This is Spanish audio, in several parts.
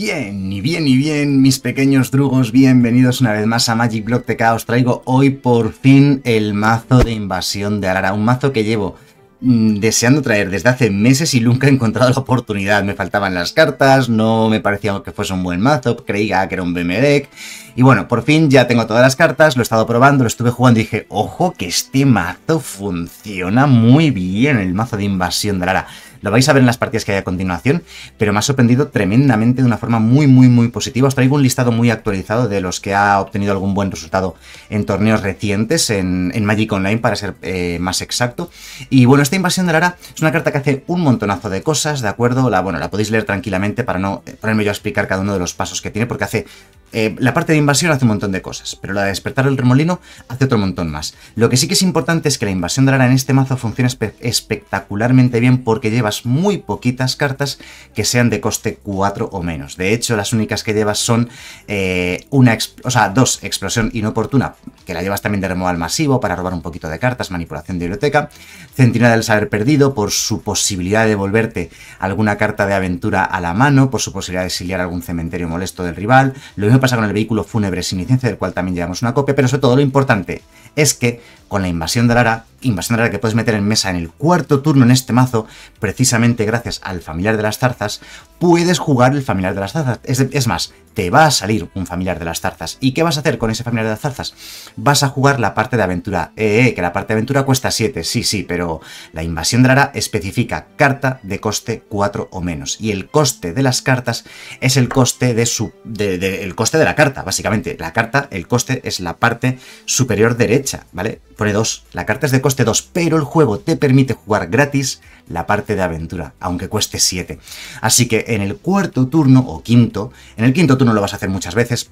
Bien, y bien, y bien, mis pequeños drugos, bienvenidos una vez más a Magic Block de Os traigo hoy por fin el mazo de invasión de Alara, un mazo que llevo mm, deseando traer desde hace meses y nunca he encontrado la oportunidad. Me faltaban las cartas, no me parecía que fuese un buen mazo, creía que era un BMDEC. Y bueno, por fin ya tengo todas las cartas, lo he estado probando, lo estuve jugando y dije, ojo que este mazo funciona muy bien, el mazo de invasión de Alara. Lo vais a ver en las partidas que hay a continuación, pero me ha sorprendido tremendamente de una forma muy, muy, muy positiva. Os traigo un listado muy actualizado de los que ha obtenido algún buen resultado en torneos recientes, en, Magic Online, para ser eh, más exacto. Y bueno, esta invasión de Lara es una carta que hace un montonazo de cosas, ¿de acuerdo? La, bueno, la podéis leer tranquilamente para no ponerme yo a explicar cada uno de los pasos que tiene, porque hace eh, la parte de invasión hace un montón de cosas, pero la de despertar el remolino hace otro montón más. Lo que sí que es importante es que la invasión de Lara en este mazo funciona espectacularmente bien porque llevas muy poquitas cartas que sean de coste 4 o menos. De hecho, las únicas que llevas son eh, una, o sea, dos, explosión inoportuna, que la llevas también de removal masivo para robar un poquito de cartas, manipulación de biblioteca, centinela del saber perdido por su posibilidad de devolverte alguna carta de aventura a la mano, por su posibilidad de exiliar algún cementerio molesto del rival, lo pasa con el vehículo fúnebre sin licencia, del cual también llevamos una copia, pero sobre todo lo importante es que con la invasión de Lara, invasión de Lara que puedes meter en mesa en el cuarto turno en este mazo, precisamente gracias al familiar de las zarzas, puedes jugar el familiar de las zarzas. Es, más, te va a salir un familiar de las zarzas. ¿Y qué vas a hacer con ese familiar de las zarzas? Vas a jugar la parte de aventura. Eh, eh que la parte de aventura cuesta 7, sí, sí, pero la invasión de Lara especifica carta de coste 4 o menos. Y el coste de las cartas es el coste de su. el coste de la carta, básicamente. La carta, el coste es la parte superior derecha, ¿vale? Pone 2. La carta es de coste 2, pero el juego te permite jugar gratis la parte de aventura, aunque cueste 7. Así que en el cuarto turno o quinto, en el quinto turno lo vas a hacer muchas veces,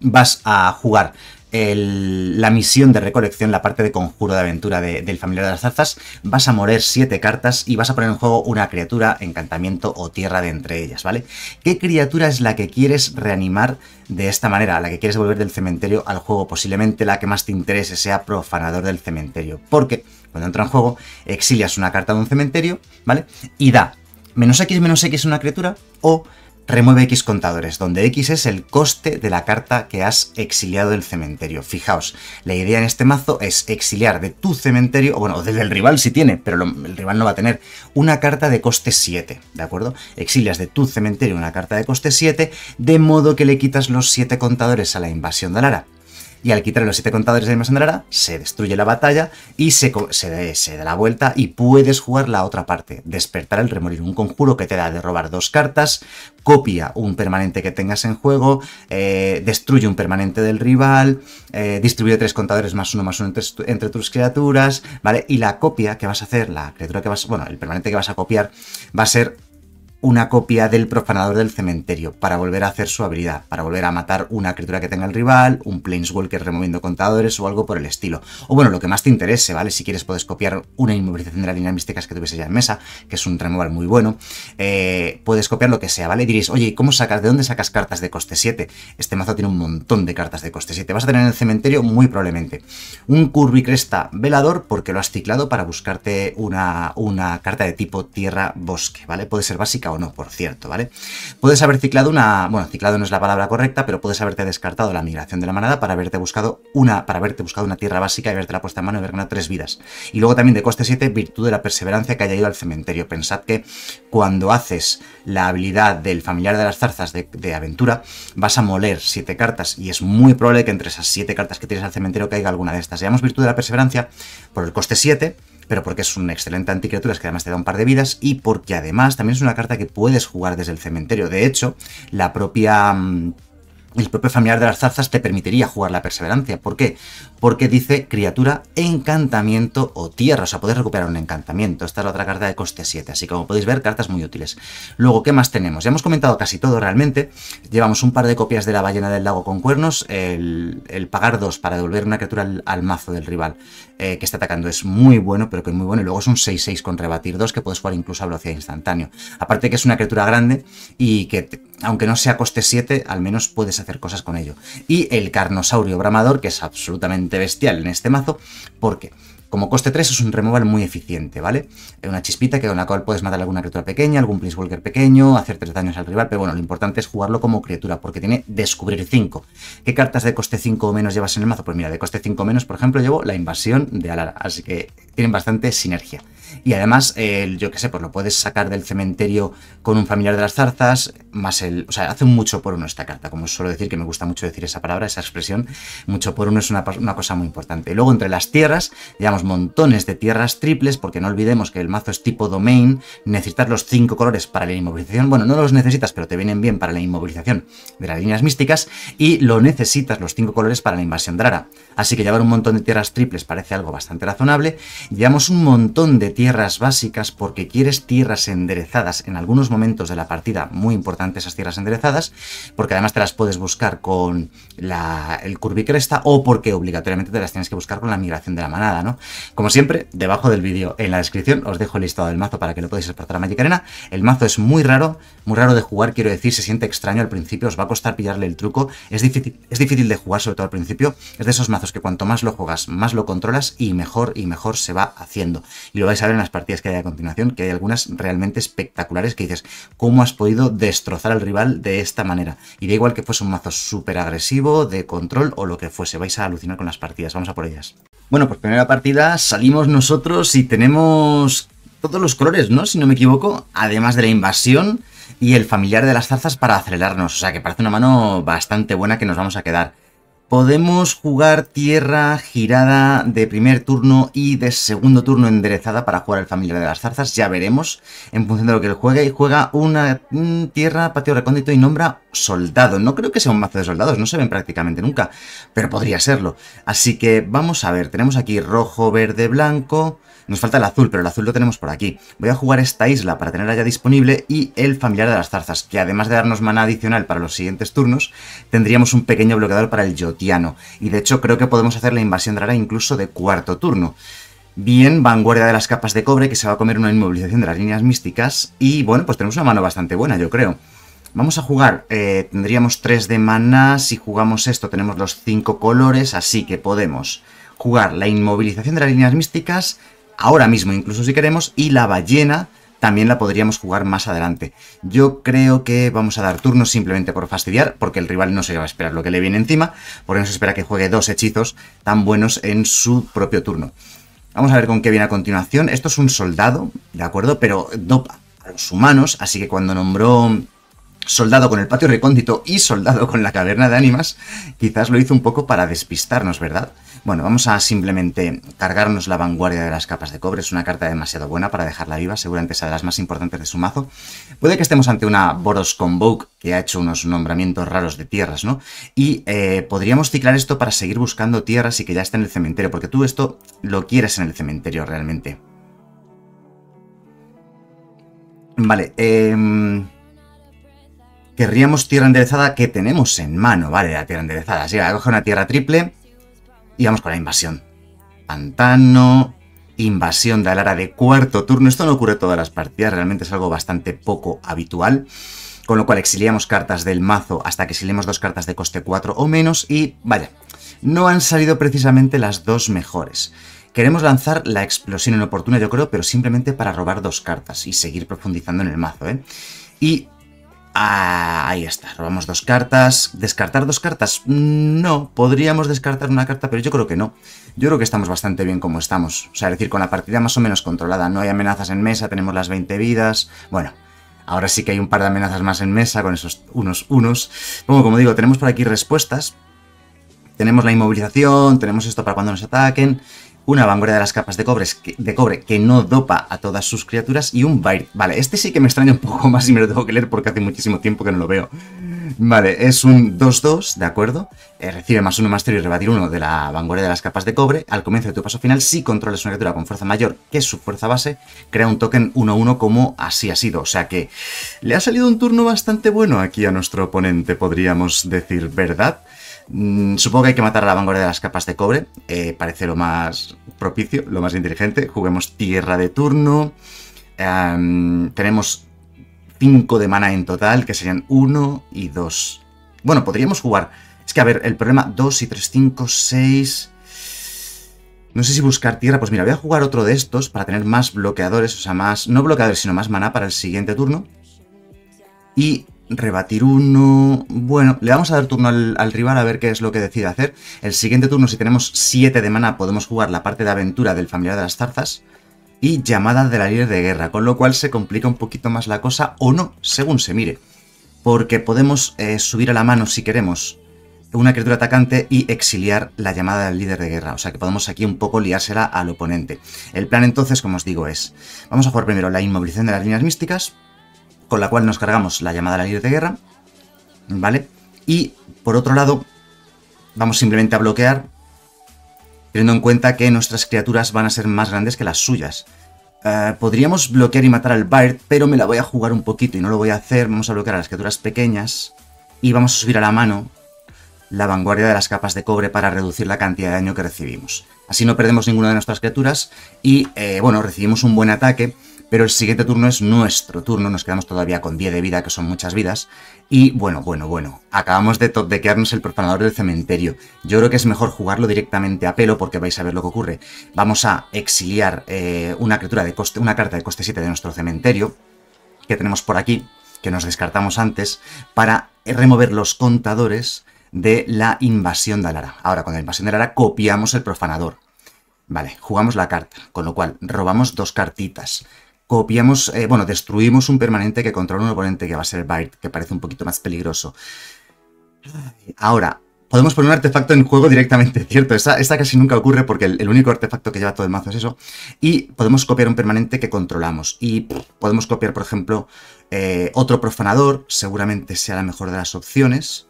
vas a jugar la misión de recolección, la parte de conjuro de aventura del familiar de las zarzas, vas a morir siete cartas y vas a poner en juego una criatura, encantamiento o tierra de entre ellas, ¿vale? ¿Qué criatura es la que quieres reanimar de esta manera? La que quieres volver del cementerio al juego, posiblemente la que más te interese sea profanador del cementerio, porque cuando entra en juego exilias una carta de un cementerio, ¿vale? Y da menos x menos x una criatura o remueve x contadores, donde x es el coste de la carta que has exiliado del cementerio. Fijaos, la idea en este mazo es exiliar de tu cementerio, o bueno, del rival si tiene, pero el rival no va a tener, una carta de coste 7, ¿de acuerdo? Exilias de tu cementerio una carta de coste 7, de modo que le quitas los 7 contadores a la invasión de Lara y al quitar los siete contadores de Mesandrara, se destruye la batalla y se, se, da la vuelta y puedes jugar la otra parte, despertar el remolino, un conjuro que te da de robar dos cartas, copia un permanente que tengas en juego, eh, destruye un permanente del rival, eh, distribuye tres contadores más uno más uno entre, tus criaturas, ¿vale? Y la copia que vas a hacer, la criatura que vas, bueno, el permanente que vas a copiar va a ser una copia del profanador del cementerio para volver a hacer su habilidad, para volver a matar una criatura que tenga el rival, un planeswalker removiendo contadores o algo por el estilo. O bueno, lo que más te interese, ¿vale? Si quieres puedes copiar una inmovilización de la línea místicas que tuviese ya en mesa, que es un removal muy bueno. Eh, puedes copiar lo que sea, ¿vale? diréis, oye, ¿cómo sacas? ¿De dónde sacas cartas de coste 7? Este mazo tiene un montón de cartas de coste 7. Vas a tener en el cementerio muy probablemente un Curvicresta Velador porque lo has ciclado para buscarte una, una carta de tipo tierra-bosque, ¿vale? Puede ser básica o no, por cierto, ¿vale? Puedes haber ciclado una, bueno, ciclado no es la palabra correcta, pero puedes haberte descartado la migración de la manada para haberte buscado una, para haberte buscado una tierra básica y haberte la puesta en mano y haber ganado tres vidas. Y luego también de coste 7, virtud de la perseverancia que haya ido al cementerio. Pensad que cuando haces la habilidad del familiar de las zarzas de, aventura, vas a moler 7 cartas y es muy probable que entre esas 7 cartas que tienes al cementerio caiga alguna de estas. Llamamos virtud de la perseverancia por el coste 7 pero porque es una excelente anticriaturas que además te da un par de vidas y porque además también es una carta que puedes jugar desde el cementerio. De hecho, la propia... Mm, el propio familiar de las zarzas te permitiría jugar la perseverancia. ¿Por qué? Porque dice criatura, encantamiento o tierra. O sea, puedes recuperar un encantamiento. Esta es la otra carta de coste 7. Así como podéis ver, cartas muy útiles. Luego, ¿qué más tenemos? Ya hemos comentado casi todo realmente. Llevamos un par de copias de la ballena del lago con cuernos. El, pagar 2 para devolver una criatura al, mazo del rival eh, que está atacando es muy bueno, pero que es muy bueno. Y luego es un 6-6 con rebatir 2 que puedes jugar incluso a velocidad instantánea. Aparte que es una criatura grande y que aunque no sea coste 7, al menos puedes hacer cosas con ello. Y el carnosaurio bramador, que es absolutamente bestial en este mazo, porque como coste 3 es un removal muy eficiente, ¿vale? Eh, una chispita que con la cual puedes matar a alguna criatura pequeña, algún Walker pequeño, hacer 3 daños al rival, pero bueno, lo importante es jugarlo como criatura, porque tiene descubrir 5. ¿Qué cartas de coste 5 o menos llevas en el mazo? Pues mira, de coste 5 o menos, por ejemplo, llevo la invasión de Alara, así que tienen bastante sinergia. Y además, yo que sé, pues lo puedes sacar del cementerio con un familiar de las zarzas, más el. O sea, hace mucho por uno esta carta, como suelo decir, que me gusta mucho decir esa palabra, esa expresión. Mucho por uno es una, cosa muy importante. Y luego, entre las tierras, llevamos montones de tierras triples, porque no olvidemos que el mazo es tipo domain, necesitas los cinco colores para la inmovilización. Bueno, no los necesitas, pero te vienen bien para la inmovilización de las líneas místicas. Y lo necesitas, los cinco colores, para la invasión de Rara, Así que llevar un montón de tierras triples parece algo bastante razonable. Llevamos un montón de tierras tierras básicas porque quieres tierras enderezadas en algunos momentos de la partida, muy importante esas tierras enderezadas, porque además te las puedes buscar con la, el curvicresta o porque obligatoriamente te las tienes que buscar con la migración de la manada, ¿no? Como siempre, debajo del vídeo en la descripción os dejo el listado del mazo para que lo podáis exportar a Magic Arena. El mazo es muy raro, muy raro de jugar, quiero decir, se siente extraño al principio, os va a costar pillarle el truco, es difícil, es difícil de jugar sobre todo al principio, es de esos mazos que cuanto más lo juegas, más lo controlas y mejor y mejor se va haciendo. Y lo vais a en las partidas que hay a continuación, que hay algunas realmente espectaculares que dices, ¿cómo has podido destrozar al rival de esta manera? Y da igual que fuese un mazo súper agresivo, de control o lo que fuese, vais a alucinar con las partidas, vamos a por ellas. Bueno, pues primera partida, salimos nosotros y tenemos todos los colores, ¿no? Si no me equivoco, además de la invasión y el familiar de las zarzas para acelerarnos, o sea que parece una mano bastante buena que nos vamos a quedar. Podemos jugar tierra girada de primer turno y de segundo turno enderezada para jugar el familiar de las zarzas. Ya veremos en función de lo que él juegue. Y juega una mm, tierra, patio recóndito y nombra soldado. No creo que sea un mazo de soldados, no se ven prácticamente nunca, pero podría serlo. Así que vamos a ver, tenemos aquí rojo, verde, blanco. Nos falta el azul, pero el azul lo tenemos por aquí. Voy a jugar esta isla para tenerla ya disponible y el familiar de las zarzas, que además de darnos mana adicional para los siguientes turnos, tendríamos un pequeño bloqueador para el Yotiano. Y de hecho creo que podemos hacer la invasión de Rara incluso de cuarto turno. Bien, vanguardia de las capas de cobre, que se va a comer una inmovilización de las líneas místicas. Y bueno, pues tenemos una mano bastante buena, yo creo. Vamos a jugar. Eh, tendríamos 3 de maná. Si jugamos esto, tenemos los 5 colores, así que podemos jugar la inmovilización de las líneas místicas, ahora mismo incluso si queremos, y la ballena también la podríamos jugar más adelante. Yo creo que vamos a dar turnos simplemente por fastidiar, porque el rival no se va a esperar lo que le viene encima, porque no se espera que juegue dos hechizos tan buenos en su propio turno. Vamos a ver con qué viene a continuación. Esto es un soldado, ¿de acuerdo? Pero dopa a los humanos, así que cuando nombró Soldado con el patio recóndito y soldado con la caverna de ánimas, quizás lo hizo un poco para despistarnos, ¿verdad? Bueno, vamos a simplemente cargarnos la vanguardia de las capas de cobre. Es una carta demasiado buena para dejarla viva, seguramente una de las más importantes de su mazo. Puede que estemos ante una Boros Convoke, que ha hecho unos nombramientos raros de tierras, ¿no? Y eh, podríamos ciclar esto para seguir buscando tierras y que ya esté en el cementerio, porque tú esto lo quieres en el cementerio realmente. Vale, eh querríamos tierra enderezada que tenemos en mano, vale, la tierra enderezada. Así que coger una tierra triple y vamos con la invasión. Pantano, invasión de Alara de cuarto turno. Esto no ocurre todas las partidas, realmente es algo bastante poco habitual. Con lo cual exiliamos cartas del mazo hasta que exiliemos dos cartas de coste 4 o menos y vaya, no han salido precisamente las dos mejores. Queremos lanzar la explosión inoportuna, yo creo, pero simplemente para robar dos cartas y seguir profundizando en el mazo, ¿eh? Y Ah, ahí está, robamos dos cartas. ¿Descartar dos cartas? Mm, no, podríamos descartar una carta, pero yo creo que no. Yo creo que estamos bastante bien como estamos. O sea, es decir, con la partida más o menos controlada. No hay amenazas en mesa, tenemos las 20 vidas. Bueno, ahora sí que hay un par de amenazas más en mesa con esos unos unos. Bueno, como digo, tenemos por aquí respuestas. Tenemos la inmovilización, tenemos esto para cuando nos ataquen una vanguardia de las capas de, de cobre que no dopa a todas sus criaturas y un Bite. Vale, este sí que me extraña un poco más y me lo tengo que leer porque hace muchísimo tiempo que no lo veo. Vale, es un 2-2, ¿de acuerdo? Eh, recibe más uno más y rebatir uno de la vanguardia de las capas de cobre. Al comienzo de tu paso final, si controlas una criatura con fuerza mayor que su fuerza base, crea un token 1-1 como así ha sido. O sea que le ha salido un turno bastante bueno aquí a nuestro oponente, podríamos decir, ¿verdad? Mm, supongo que hay que matar a la vanguardia de las capas de cobre. Eh, parece lo más propicio, lo más inteligente. Juguemos tierra de turno. tenemos 5 de mana en total, que serían 1 y 2. Bueno, podríamos jugar... Es que, a ver, el problema 2 y 3, 5, 6... No sé si buscar tierra. Pues mira, voy a jugar otro de estos para tener más bloqueadores. O sea, más... No bloqueadores, sino más mana para el siguiente turno. Y rebatir uno... Bueno, le vamos a dar turno al, rival a ver qué es lo que decide hacer. El siguiente turno, si tenemos 7 de mana, podemos jugar la parte de aventura del familiar de las zarzas y llamada de la líder de guerra, con lo cual se complica un poquito más la cosa o no, según se mire. Porque podemos eh, subir a la mano, si queremos, una criatura atacante y exiliar la llamada del líder de guerra. O sea que podemos aquí un poco liársela al oponente. El plan entonces, como os digo, es... Vamos a jugar primero la inmovilización de las líneas místicas, con la cual nos cargamos la llamada a la de guerra, ¿vale? Y por otro lado, vamos simplemente a bloquear, teniendo en cuenta que nuestras criaturas van a ser más grandes que las suyas. Eh, podríamos bloquear y matar al Bard, pero me la voy a jugar un poquito y no lo voy a hacer. Vamos a bloquear a las criaturas pequeñas y vamos a subir a la mano la vanguardia de las capas de cobre para reducir la cantidad de daño que recibimos. Así no perdemos ninguna de nuestras criaturas y, eh, bueno, recibimos un buen ataque pero el siguiente turno es nuestro turno, nos quedamos todavía con 10 de vida, que son muchas vidas, y bueno, bueno, bueno, acabamos de quedarnos el profanador del cementerio, yo creo que es mejor jugarlo directamente a pelo porque vais a ver lo que ocurre, vamos a exiliar eh, una criatura de coste, una carta de coste 7 de nuestro cementerio, que tenemos por aquí, que nos descartamos antes, para remover los contadores de la invasión de Alara. Ahora, con la invasión de Alara copiamos el profanador. Vale, jugamos la carta, con lo cual robamos dos cartitas copiamos, eh, bueno, destruimos un permanente que controla un oponente que va a ser Byte, que parece un poquito más peligroso. Ahora, podemos poner un artefacto en juego directamente, ¿cierto? Esta, casi nunca ocurre porque el, único artefacto que lleva todo el mazo es eso. Y podemos copiar un permanente que controlamos. Y podemos copiar, por ejemplo, eh, otro profanador, seguramente sea la mejor de las opciones.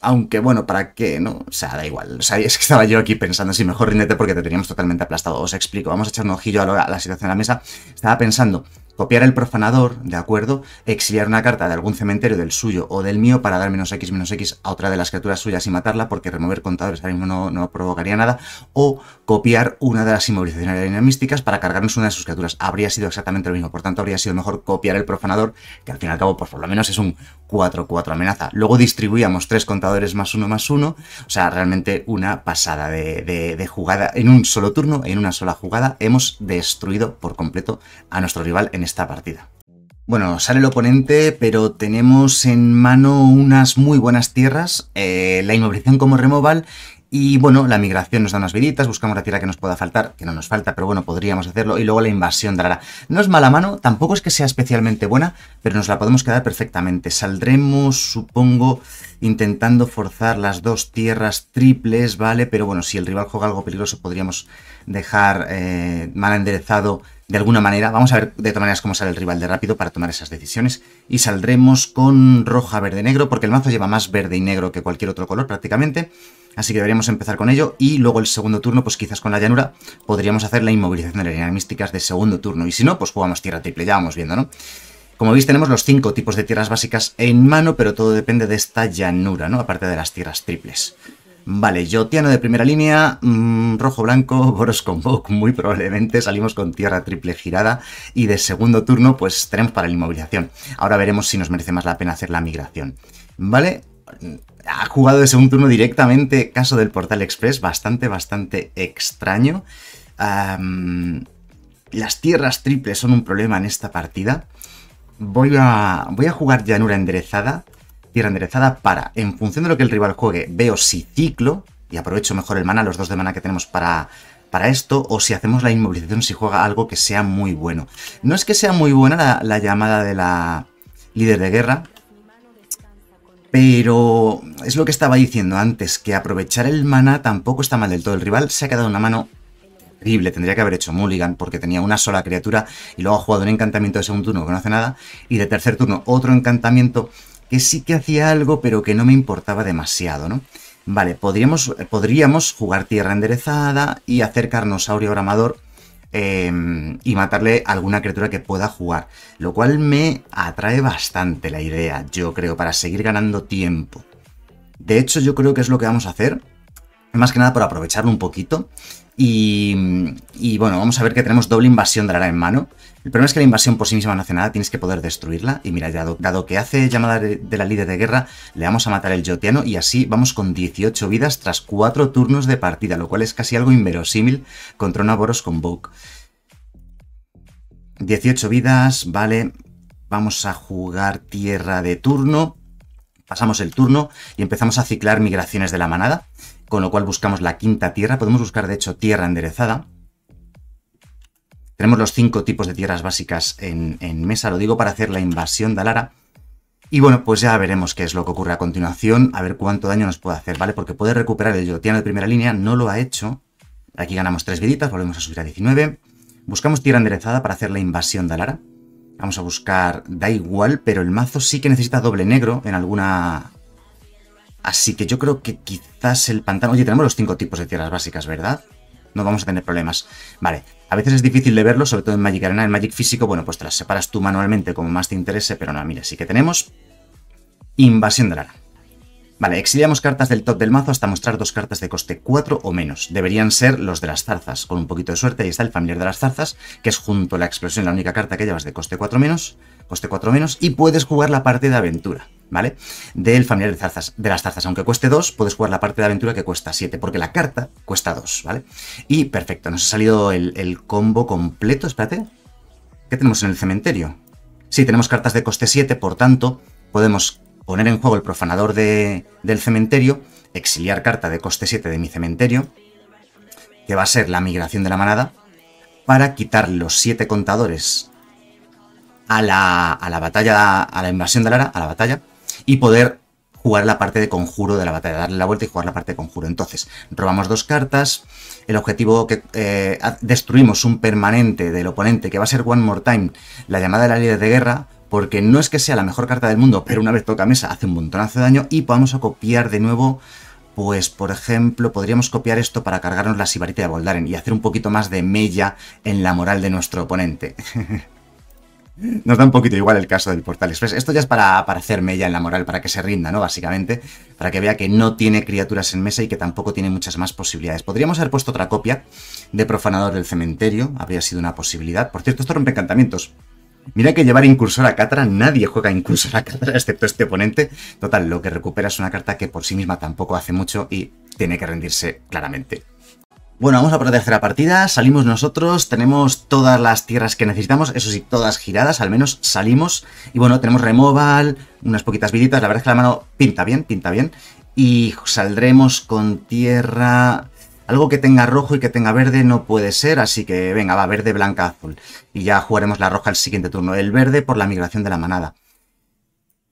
Aunque bueno, ¿para qué? ¿No? O sea, da igual. O sea, es que estaba yo aquí pensando, sí, mejor rindete porque te teníamos totalmente aplastado. Os explico, vamos a echar un ojillo a la, situación de la mesa. Estaba pensando, copiar el profanador, ¿de acuerdo? Exiliar una carta de algún cementerio del suyo o del mío para dar menos X menos X a otra de las criaturas suyas y matarla porque remover contadores ahora mismo no, provocaría nada. O copiar una de las inmovilizaciones dinamísticas para cargarnos una de sus criaturas. Habría sido exactamente lo mismo. Por tanto, habría sido mejor copiar el profanador, que al fin y al cabo, pues por lo menos es un, 4-4 amenaza. Luego distribuíamos tres contadores más uno más uno. O sea, realmente una pasada de, jugada. En un solo turno, en una sola jugada, hemos destruido por completo a nuestro rival en esta partida. Bueno, sale el oponente, pero tenemos en mano unas muy buenas tierras, eh, la inmovilización como removal y bueno, la migración nos da unas viditas, buscamos la tierra que nos pueda faltar, que no nos falta, pero bueno, podríamos hacerlo. Y luego la invasión de Lara No es mala mano, tampoco es que sea especialmente buena, pero nos la podemos quedar perfectamente. Saldremos, supongo, intentando forzar las dos tierras triples, ¿vale? Pero bueno, si el rival juega algo peligroso, podríamos dejar eh, mal enderezado de alguna manera, vamos a ver de todas maneras cómo sale el rival de rápido para tomar esas decisiones. Y saldremos con roja, verde, negro, porque el mazo lleva más verde y negro que cualquier otro color prácticamente. Así que deberíamos empezar con ello y luego el segundo turno, pues quizás con la llanura, podríamos hacer la inmovilización de las líneas místicas de segundo turno. Y si no, pues jugamos tierra triple, ya vamos viendo, ¿no? Como veis tenemos los cinco tipos de tierras básicas en mano, pero todo depende de esta llanura, ¿no? Aparte de las tierras triples. Vale, yo Yotiano de primera línea, mm, rojo-blanco, Boros con Vogue, muy probablemente salimos con tierra triple girada y de segundo turno pues tenemos para la inmovilización. Ahora veremos si nos merece más la pena hacer la migración. Vale, ha jugado de segundo turno directamente, caso del Portal Express, bastante, bastante extraño. las tierras triples son un problema en esta partida. Voy a, voy a jugar llanura enderezada, tierra enderezada, para, en función de lo que el rival juegue, veo si ciclo, y aprovecho mejor el mana, los dos de mana que tenemos para, para esto o si hacemos la inmovilización si juega algo que sea muy bueno. No es que sea muy buena la llamada de la líder de guerra, pero es lo que estaba diciendo antes, que aprovechar el mana tampoco está mal del todo. El rival se ha quedado una mano terrible, tendría que haber hecho Mulligan porque tenía una sola criatura y luego ha jugado un encantamiento de segundo turno que no hace nada y de tercer turno otro encantamiento que sí que hacía algo pero que no me importaba demasiado, ¿no? Vale, podríamos, podríamos jugar tierra enderezada y acercarnos a gramador. Em, y matarle alguna criatura que pueda jugar. Lo cual me atrae bastante la idea, yo creo, para seguir ganando tiempo. De hecho, yo creo que es lo que vamos a hacer. Más que nada por aprovecharlo un poquito. Y, bueno, vamos a ver que tenemos doble invasión de la Lara en mano. El problema es que la invasión por sí misma no hace nada, tienes que poder destruirla. Y mira, dado, dado que hace llamada de, la líder de guerra, le vamos a matar el Jotiano y así vamos con 18 vidas tras 4 turnos de partida, lo cual es casi algo inverosímil contra un Boros con Vogue. 18 vidas, vale. Vamos a jugar tierra de turno. Pasamos el turno y empezamos a ciclar migraciones de la manada con lo cual buscamos la quinta tierra. Podemos buscar, de hecho, tierra enderezada. Tenemos los cinco tipos de tierras básicas en, mesa, lo digo para hacer la invasión de Alara. Y bueno, pues ya veremos qué es lo que ocurre a continuación, a ver cuánto daño nos puede hacer, ¿vale? Porque puede recuperar el Yotiano de primera línea, no lo ha hecho. Aquí ganamos tres viditas, volvemos a subir a 19. Buscamos tierra enderezada para hacer la invasión de Alara. Vamos a buscar, da igual, pero el mazo sí que necesita doble negro en alguna Así que yo creo que quizás el pantano... Oye, tenemos los cinco tipos de tierras básicas, ¿verdad? No vamos a tener problemas. Vale, a veces es difícil de verlo, sobre todo en Magic Arena. En Magic Físico, bueno, pues las separas tú manualmente como más te interese, pero no, mira, sí que tenemos Invasión de la Vale, exiliamos cartas del top del mazo hasta mostrar dos cartas de coste 4 o menos. Deberían ser los de las zarzas. Con un poquito de suerte, ahí está el familiar de las zarzas, que es junto a la explosión la única carta que llevas de coste 4 menos coste 4 menos, y puedes jugar la parte de aventura, ¿vale? Del familiar de, las zarzas, aunque cueste 2, puedes jugar la parte de aventura que cuesta 7, porque la carta cuesta 2, ¿vale? Y perfecto, nos ha salido el, combo completo, espérate. ¿Qué tenemos en el cementerio? Sí, tenemos cartas de coste 7, por tanto, podemos poner en juego el profanador del cementerio, exiliar carta de coste 7 de mi cementerio, que va a ser la migración de la manada, para quitar los 7 contadores a la, batalla, a la invasión de Lara, a la batalla, y poder jugar la parte de conjuro de la batalla, darle la vuelta y jugar la parte de conjuro. Entonces, robamos dos cartas, el objetivo que eh, destruimos un permanente del oponente, que va a ser One More Time, la llamada de la líder de guerra, porque no es que sea la mejor carta del mundo, pero una vez toca mesa hace un montonazo de daño y podemos copiar de nuevo, pues por ejemplo, podríamos copiar esto para cargarnos la sibarita de Boldaren y hacer un poquito más de mella en la moral de nuestro oponente. Nos da un poquito igual el caso del Portal Express. Esto ya es para, para hacer mella en la moral, para que se rinda, ¿no? Básicamente, para que vea que no tiene criaturas en mesa y que tampoco tiene muchas más posibilidades. Podríamos haber puesto otra copia de Profanador del Cementerio, habría sido una posibilidad. Por cierto, esto rompe encantamientos. Mira que llevar incursor a Catra, nadie juega incursor a Catra excepto este oponente. Total, lo que recupera es una carta que por sí misma tampoco hace mucho y tiene que rendirse claramente. Bueno, vamos a por la tercera partida, salimos nosotros, tenemos todas las tierras que necesitamos, eso sí, todas giradas, al menos salimos. Y bueno, tenemos removal, unas poquitas viditas, la verdad es que la mano pinta bien, pinta bien. Y saldremos con tierra... Algo que tenga rojo y que tenga verde no puede ser, así que venga, va, verde, blanca, azul. Y ya jugaremos la roja el siguiente turno, el verde por la migración de la manada.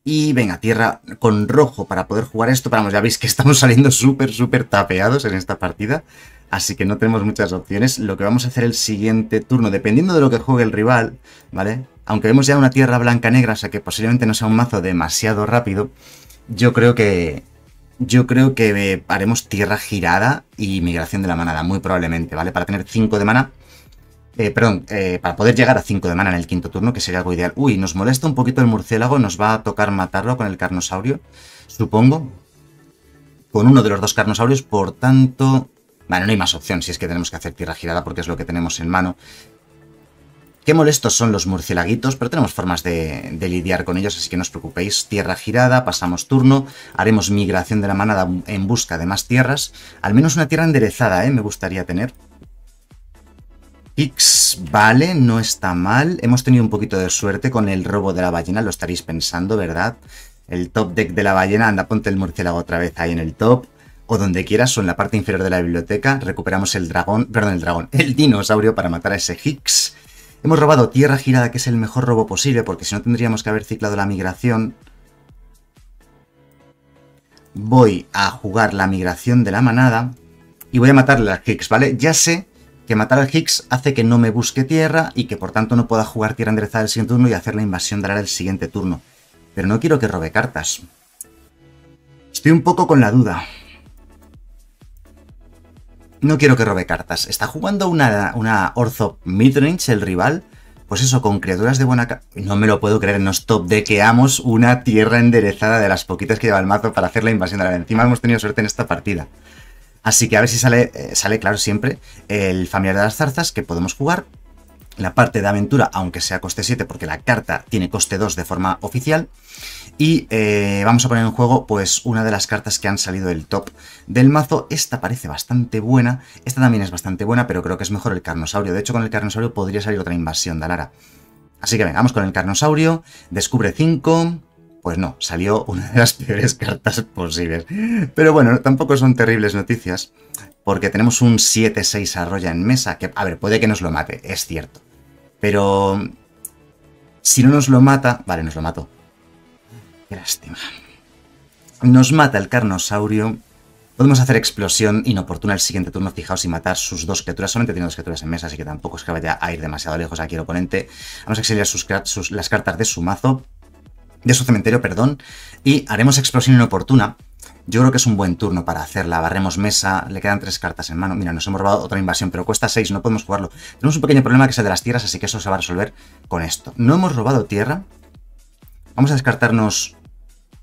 Y venga, tierra con rojo para poder jugar esto, vamos, ya veis que estamos saliendo súper, súper tapeados en esta partida. Así que no tenemos muchas opciones. Lo que vamos a hacer el siguiente turno, dependiendo de lo que juegue el rival, ¿vale? Aunque vemos ya una tierra blanca-negra, o sea que posiblemente no sea un mazo demasiado rápido, yo creo que... Yo creo que eh, haremos tierra girada y migración de la manada, muy probablemente, ¿vale? Para tener 5 de mana, eh, perdón, eh, para poder llegar a 5 de mana en el quinto turno, que sería algo ideal. Uy, nos molesta un poquito el murciélago, nos va a tocar matarlo con el carnosaurio, supongo. Con uno de los dos carnosaurios, por tanto, Vale, no hay más opción si es que tenemos que hacer tierra girada porque es lo que tenemos en mano. Qué molestos son los murcielaguitos, pero tenemos formas de, lidiar con ellos, así que no os preocupéis. Tierra girada, pasamos turno, haremos migración de la manada en busca de más tierras. Al menos una tierra enderezada, ¿eh? Me gustaría tener. X, vale, no está mal. Hemos tenido un poquito de suerte con el robo de la ballena, lo estaréis pensando, ¿verdad? El top deck de la ballena, anda, ponte el murciélago otra vez ahí en el top o donde quieras o en la parte inferior de la biblioteca recuperamos el dragón, perdón, el dragón, el dinosaurio para matar a ese Higgs. Hemos robado tierra girada, que es el mejor robo posible, porque si no tendríamos que haber ciclado la migración. Voy a jugar la migración de la manada y voy a matarle al Higgs, ¿vale? Ya sé que matar al Higgs hace que no me busque tierra y que por tanto no pueda jugar tierra enderezada el siguiente turno y hacer la invasión de el siguiente turno. Pero no quiero que robe cartas. Estoy un poco con la duda no quiero que robe cartas. Está jugando una, una orzo Midrange, el rival. Pues eso, con criaturas de buena... No me lo puedo creer, nos top dequeamos una tierra enderezada de las poquitas que lleva el mazo para hacer la invasión de la Encima hemos tenido suerte en esta partida. Así que a ver si sale, eh, sale claro siempre, el familiar de las zarzas que podemos jugar la parte de aventura, aunque sea coste 7, porque la carta tiene coste 2 de forma oficial. Y eh, vamos a poner en juego pues una de las cartas que han salido del top del mazo. Esta parece bastante buena, esta también es bastante buena, pero creo que es mejor el Carnosaurio. De hecho, con el Carnosaurio podría salir otra invasión de Alara. Así que vengamos vamos con el Carnosaurio, descubre 5... Pues no, salió una de las peores cartas posibles. Pero bueno, tampoco son terribles noticias, porque tenemos un 7-6 arroya en mesa, que, a ver, puede que nos lo mate, es cierto pero si no nos lo mata... Vale, nos lo mato Qué lástima. Nos mata el carnosaurio. Podemos hacer explosión inoportuna el siguiente turno, fijaos, y matar sus dos criaturas. Solamente tiene dos criaturas en mesa, así que tampoco es que vaya a ir demasiado lejos aquí el oponente. Vamos a exiliar sus, las cartas de su mazo, de su cementerio, perdón, y haremos explosión inoportuna. Yo creo que es un buen turno para hacerla. Barremos mesa, le quedan tres cartas en mano. Mira, nos hemos robado otra invasión, pero cuesta seis, no podemos jugarlo. Tenemos un pequeño problema que es el de las tierras, así que eso se va a resolver con esto. No hemos robado tierra. Vamos a descartarnos...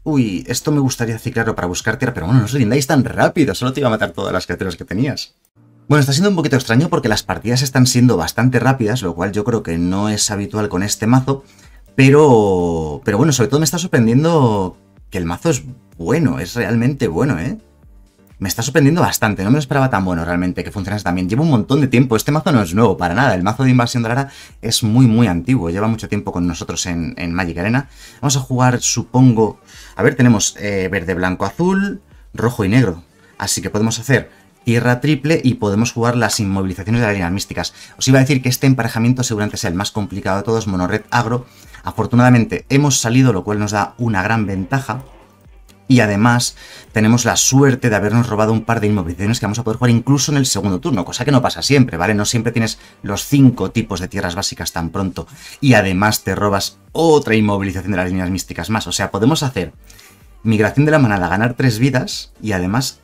Uy, esto me gustaría ciclarlo para buscar tierra, pero bueno, no os rindáis tan rápido, solo te iba a matar todas las criaturas que tenías. Bueno, está siendo un poquito extraño porque las partidas están siendo bastante rápidas, lo cual yo creo que no es habitual con este mazo, pero, pero bueno, sobre todo me está sorprendiendo que el mazo es bueno, es realmente bueno, ¿eh? Me está sorprendiendo bastante, no me lo esperaba tan bueno realmente que funcionase también. llevo un montón de tiempo, este mazo no es nuevo para nada, el mazo de Invasión de lara es muy muy antiguo, lleva mucho tiempo con nosotros en, Magic Arena. Vamos a jugar, supongo... A ver, tenemos eh, verde, blanco, azul, rojo y negro. Así que podemos hacer tierra triple y podemos jugar las inmovilizaciones de las líneas místicas. Os iba a decir que este emparejamiento seguramente sea el más complicado de todos, monored agro. Afortunadamente hemos salido, lo cual nos da una gran ventaja. Y además tenemos la suerte de habernos robado un par de inmovilizaciones que vamos a poder jugar incluso en el segundo turno, cosa que no pasa siempre, ¿vale? No siempre tienes los cinco tipos de tierras básicas tan pronto. Y además te robas otra inmovilización de las líneas místicas más. O sea, podemos hacer migración de la manada, ganar tres vidas y además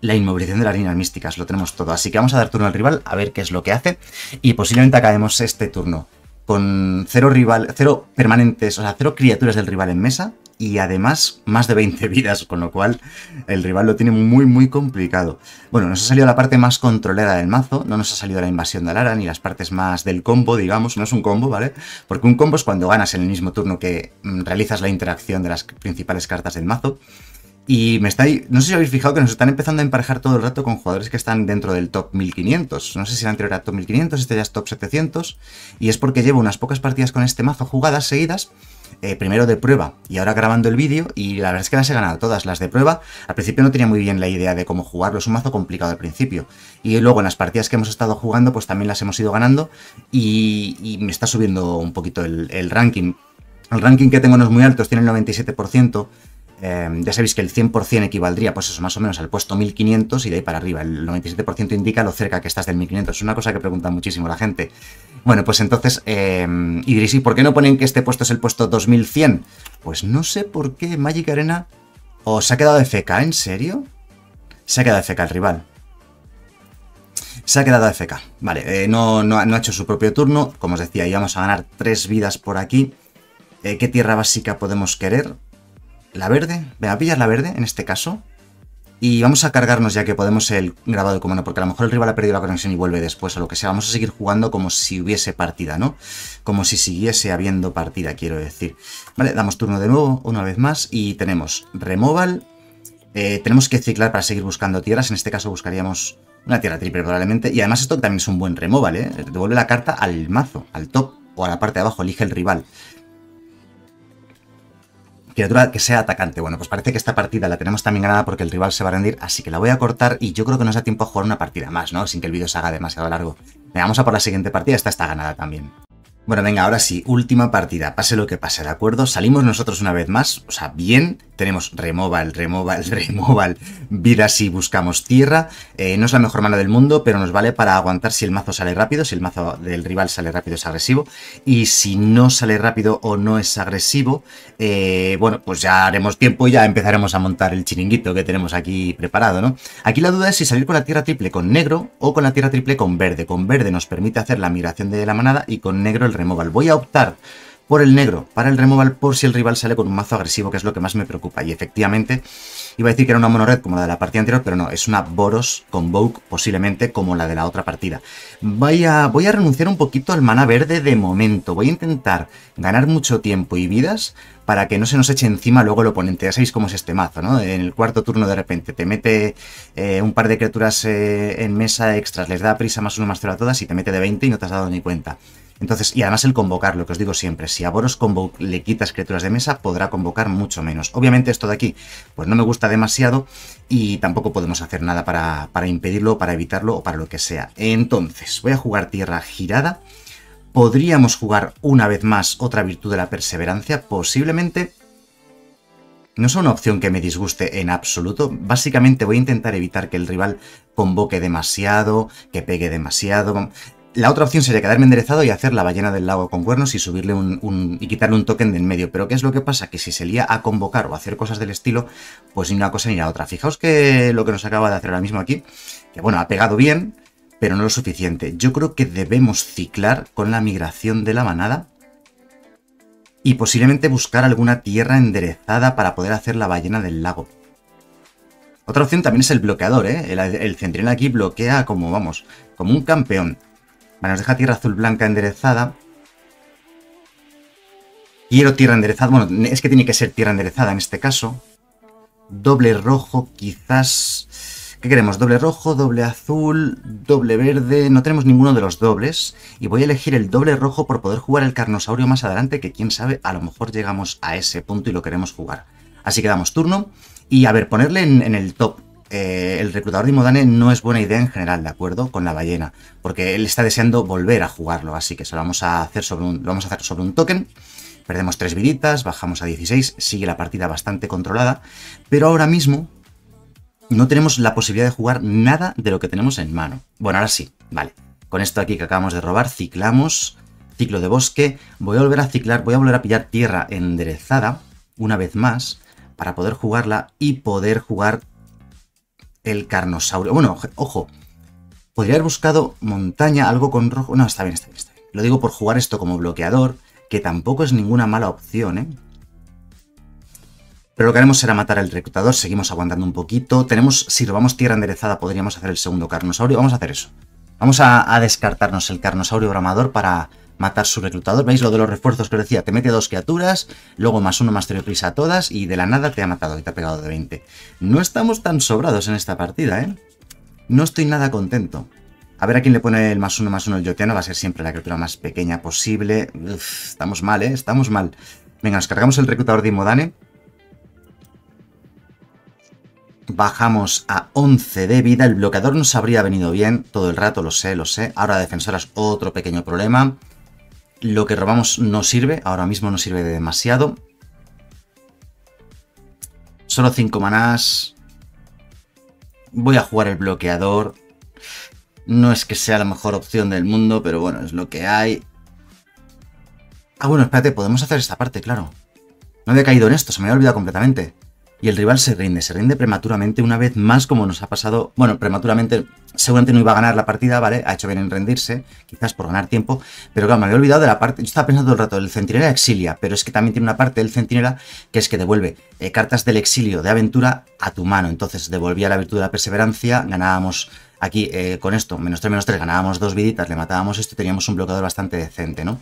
la inmovilización de las líneas místicas. Lo tenemos todo. Así que vamos a dar turno al rival a ver qué es lo que hace. Y posiblemente acabemos este turno con cero, rival, cero permanentes, o sea, cero criaturas del rival en mesa y además más de 20 vidas, con lo cual el rival lo tiene muy muy complicado. Bueno, nos ha salido la parte más controlera del mazo, no nos ha salido la invasión de Alara ni las partes más del combo, digamos, no es un combo, ¿vale? Porque un combo es cuando ganas en el mismo turno que mm, realizas la interacción de las principales cartas del mazo. Y me está ahí, no sé si habéis fijado que nos están empezando a emparejar todo el rato con jugadores que están dentro del top 1500. No sé si el anterior era top 1500, este ya es top 700. Y es porque llevo unas pocas partidas con este mazo jugadas seguidas eh, primero de prueba y ahora grabando el vídeo y la verdad es que las he ganado todas. Las de prueba, al principio no tenía muy bien la idea de cómo jugarlo, es un mazo complicado al principio. Y luego en las partidas que hemos estado jugando, pues también las hemos ido ganando y, me está subiendo un poquito el, el ranking. El ranking que tengo no es muy alto, tiene el 97%. Em, ya sabéis que el 100% equivaldría, pues eso, más o menos al puesto 1500 y de ahí para arriba. El 97% indica lo cerca que estás del 1500. Es una cosa que pregunta muchísimo la gente. Bueno, pues entonces, em, y por qué no ponen que este puesto es el puesto 2100? Pues no sé por qué Magic Arena os ha quedado de FK, ¿en serio? Se ha quedado de FK el rival. Se ha quedado de FK. Vale, eh, no, no, ha hecho su propio turno. Como os decía, íbamos a ganar tres vidas por aquí. Eh, ¿Qué tierra básica podemos querer? la verde, ve a pillar la verde en este caso. Y vamos a cargarnos ya que podemos el grabado de comando, porque a lo mejor el rival ha perdido la conexión y vuelve después o lo que sea. Vamos a seguir jugando como si hubiese partida, ¿no? Como si siguiese habiendo partida, quiero decir. Vale, damos turno de nuevo, una vez más, y tenemos removal. Eh, tenemos que ciclar para seguir buscando tierras, en este caso buscaríamos una tierra triple probablemente. Y además esto también es un buen removal, ¿eh? Devuelve la carta al mazo, al top o a la parte de abajo, elige el rival criatura que sea atacante. Bueno, pues parece que esta partida la tenemos también ganada porque el rival se va a rendir, así que la voy a cortar y yo creo que nos da tiempo a jugar una partida más, ¿no? Sin que el vídeo se haga demasiado largo. Venga, vamos a por la siguiente partida, esta está ganada también. Bueno, venga, ahora sí, última partida, pase lo que pase, ¿de acuerdo? Salimos nosotros una vez más, o sea, bien, tenemos removal, removal, removal, vida si buscamos tierra. Eh, no es la mejor mano del mundo, pero nos vale para aguantar si el mazo sale rápido, si el mazo del rival sale rápido es agresivo. Y si no sale rápido o no es agresivo, eh, bueno, pues ya haremos tiempo y ya empezaremos a montar el chiringuito que tenemos aquí preparado, ¿no? Aquí la duda es si salir con la tierra triple con negro o con la tierra triple con verde. Con verde nos permite hacer la migración de la manada y con negro el removal. Voy a optar por el negro, para el removal por si el rival sale con un mazo agresivo, que es lo que más me preocupa. Y efectivamente, iba a decir que era una monored como la de la partida anterior, pero no, es una Boros con Vogue, posiblemente como la de la otra partida. Voy a, voy a renunciar un poquito al mana verde de momento. Voy a intentar ganar mucho tiempo y vidas para que no se nos eche encima luego el oponente. Ya sabéis cómo es este mazo, ¿no? En el cuarto turno de repente te mete eh, un par de criaturas eh, en mesa extras, les da prisa más uno más cero a todas y te mete de 20 y no te has dado ni cuenta. Entonces, y además el convocar, lo que os digo siempre, si a Boros le quitas criaturas de mesa, podrá convocar mucho menos. Obviamente esto de aquí, pues no me gusta demasiado y tampoco podemos hacer nada para, para impedirlo, para evitarlo o para lo que sea. Entonces, voy a jugar tierra girada. Podríamos jugar una vez más otra virtud de la perseverancia, posiblemente... No es una opción que me disguste en absoluto. Básicamente voy a intentar evitar que el rival convoque demasiado, que pegue demasiado. La otra opción sería quedarme enderezado y hacer la ballena del lago con cuernos y subirle un, y quitarle un token de en medio. Pero ¿qué es lo que pasa? Que si se lía a convocar o hacer cosas del estilo, pues ni una cosa ni la otra. Fijaos que lo que nos acaba de hacer ahora mismo aquí, que bueno, ha pegado bien, pero no lo suficiente. Yo creo que debemos ciclar con la migración de la manada y posiblemente buscar alguna tierra enderezada para poder hacer la ballena del lago. Otra opción también es el bloqueador, ¿eh? El, el aquí bloquea como, vamos, como un campeón. Vale, nos deja tierra azul blanca enderezada. Quiero tierra enderezada. Bueno, es que tiene que ser tierra enderezada en este caso. Doble rojo, quizás... ¿Qué queremos? Doble rojo, doble azul, doble verde... No tenemos ninguno de los dobles. Y voy a elegir el doble rojo por poder jugar el carnosaurio más adelante, que quién sabe, a lo mejor llegamos a ese punto y lo queremos jugar. Así que damos turno. Y a ver, ponerle en, en el top eh, el reclutador de Imodane no es buena idea en general, ¿de acuerdo? Con la ballena, porque él está deseando volver a jugarlo, así que se lo vamos a hacer sobre un, vamos a hacer sobre un token. Perdemos 3 viditas, bajamos a 16, sigue la partida bastante controlada, pero ahora mismo no tenemos la posibilidad de jugar nada de lo que tenemos en mano. Bueno, ahora sí, vale. Con esto aquí que acabamos de robar, ciclamos, ciclo de bosque, voy a volver a ciclar, voy a volver a pillar tierra enderezada, una vez más, para poder jugarla y poder jugar el carnosaurio. Bueno, ojo, podría haber buscado montaña, algo con rojo. No, está bien, está bien, está bien. Lo digo por jugar esto como bloqueador, que tampoco es ninguna mala opción, ¿eh? Pero lo que haremos será matar al reclutador, seguimos aguantando un poquito. Tenemos, si robamos tierra enderezada, podríamos hacer el segundo carnosaurio. Vamos a hacer eso. Vamos a, a descartarnos el carnosaurio bramador para matar su reclutador. ¿Veis lo de los refuerzos que os decía? Te mete dos criaturas, luego más uno más prisa a todas y de la nada te ha matado y te ha pegado de 20. No estamos tan sobrados en esta partida, ¿eh? No estoy nada contento. A ver a quién le pone el más uno más uno el yotiano. Va a ser siempre la criatura más pequeña posible. estamos mal, ¿eh? Estamos mal. Venga, nos cargamos el reclutador de Imodane. Bajamos a 11 de vida. El bloqueador nos habría venido bien todo el rato, lo sé, lo sé. Ahora defensoras, otro pequeño problema. Lo que robamos no sirve, ahora mismo no sirve de demasiado. Solo 5 manás. Voy a jugar el bloqueador. No es que sea la mejor opción del mundo, pero bueno, es lo que hay. Ah, bueno, espérate, podemos hacer esta parte, claro. No había caído en esto, se me había olvidado completamente y el rival se rinde, se rinde prematuramente una vez más como nos ha pasado, bueno, prematuramente seguramente no iba a ganar la partida, ¿vale? Ha hecho bien en rendirse, quizás por ganar tiempo, pero claro, me había olvidado de la parte, yo estaba pensando todo el rato, el centinela exilia, pero es que también tiene una parte del centinela que es que devuelve eh, cartas del exilio de aventura a tu mano, entonces devolvía la virtud de la perseverancia, ganábamos aquí eh, con esto, menos 3, menos 3, ganábamos dos viditas, le matábamos esto y teníamos un bloqueador bastante decente, ¿no?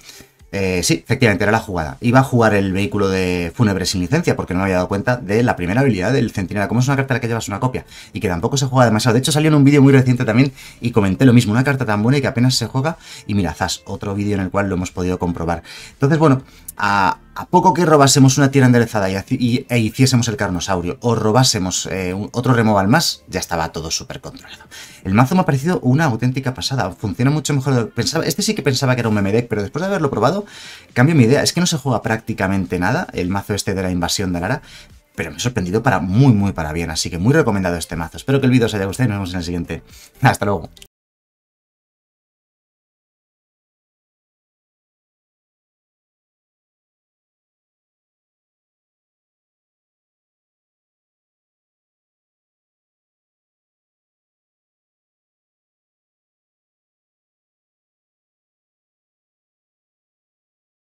Eh, sí, efectivamente, era la jugada. Iba a jugar el vehículo de fúnebre sin licencia porque no me había dado cuenta de la primera habilidad del centinela. Como es una carta la que llevas una copia y que tampoco se juega demasiado. De hecho, salió en un vídeo muy reciente también y comenté lo mismo. Una carta tan buena y que apenas se juega. Y mira, zas, otro vídeo en el cual lo hemos podido comprobar. Entonces, bueno, a, poco que robásemos una tierra enderezada y, e hiciésemos el carnosaurio, o robásemos eh, otro removal más, ya estaba todo súper controlado. El mazo me ha parecido una auténtica pasada, funciona mucho mejor de lo pensaba. Este sí que pensaba que era un meme deck, pero después de haberlo probado, cambio mi idea. Es que no se juega prácticamente nada, el mazo este de la invasión de Lara, pero me ha sorprendido para muy, muy para bien. Así que muy recomendado este mazo. Espero que el vídeo os haya gustado y nos vemos en el siguiente. Hasta luego.